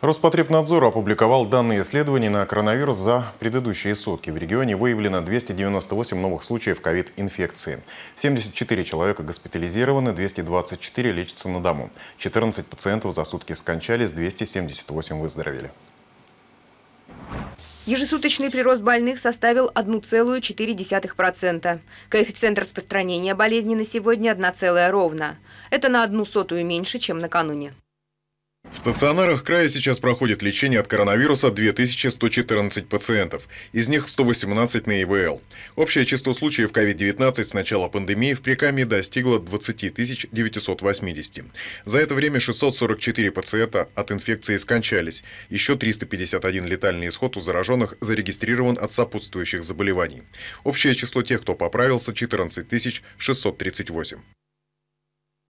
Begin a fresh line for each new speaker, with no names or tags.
Роспотребнадзор опубликовал данные исследований на коронавирус за предыдущие сутки. В регионе выявлено 298 новых случаев ковид-инфекции. 74 человека госпитализированы, 224 лечатся на дому. 14 пациентов за сутки скончались, 278 выздоровели.
Ежесуточный прирост больных составил 1,4%. Коэффициент распространения болезни на сегодня 1, ровно. Это на одну сотую меньше, чем накануне.
В стационарах края сейчас проходит лечение от коронавируса 2114 пациентов, из них 118 на ИВЛ. Общее число случаев COVID-19 с начала пандемии в Прикамье достигло 20 980. За это время 644 пациента от инфекции скончались, еще 351 летальный исход у зараженных зарегистрирован от сопутствующих заболеваний. Общее число тех, кто поправился – 14 638.